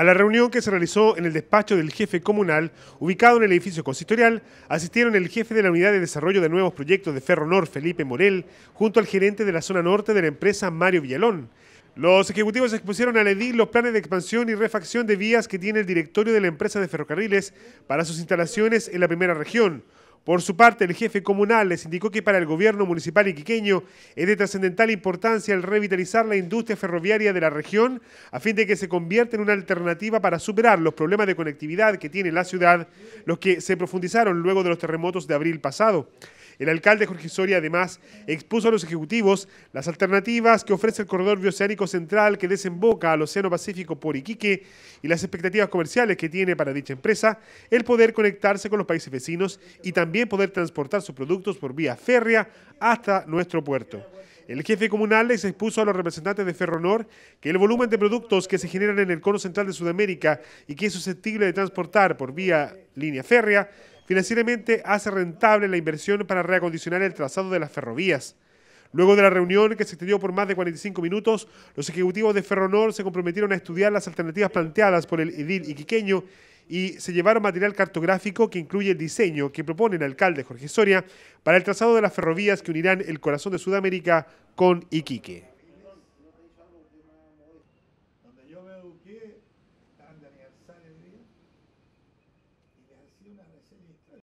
A la reunión que se realizó en el despacho del jefe comunal, ubicado en el edificio consistorial, asistieron el jefe de la Unidad de Desarrollo de Nuevos Proyectos de Ferronor, Felipe Morel, junto al gerente de la zona norte de la empresa, Mario Villalón. Los ejecutivos expusieron al edil los planes de expansión y refacción de vías que tiene el directorio de la empresa de ferrocarriles para sus instalaciones en la primera región, por su parte, el jefe comunal les indicó que para el gobierno municipal iquiqueño es de trascendental importancia el revitalizar la industria ferroviaria de la región a fin de que se convierta en una alternativa para superar los problemas de conectividad que tiene la ciudad, los que se profundizaron luego de los terremotos de abril pasado. El alcalde Jorge Soria además expuso a los ejecutivos las alternativas que ofrece el corredor bioceánico central que desemboca al Océano Pacífico por Iquique y las expectativas comerciales que tiene para dicha empresa el poder conectarse con los países vecinos y también también poder transportar sus productos por vía férrea hasta nuestro puerto. El jefe comunal les expuso a los representantes de Ferronor que el volumen de productos que se generan en el cono central de Sudamérica y que es susceptible de transportar por vía línea férrea, financieramente hace rentable la inversión para reacondicionar el trazado de las ferrovías. Luego de la reunión, que se extendió por más de 45 minutos, los ejecutivos de Ferronor se comprometieron a estudiar las alternativas planteadas por el edil iquiqueño y se llevaron material cartográfico que incluye el diseño que propone el alcalde Jorge Soria para el trazado de las ferrovías que unirán el corazón de Sudamérica con Iquique.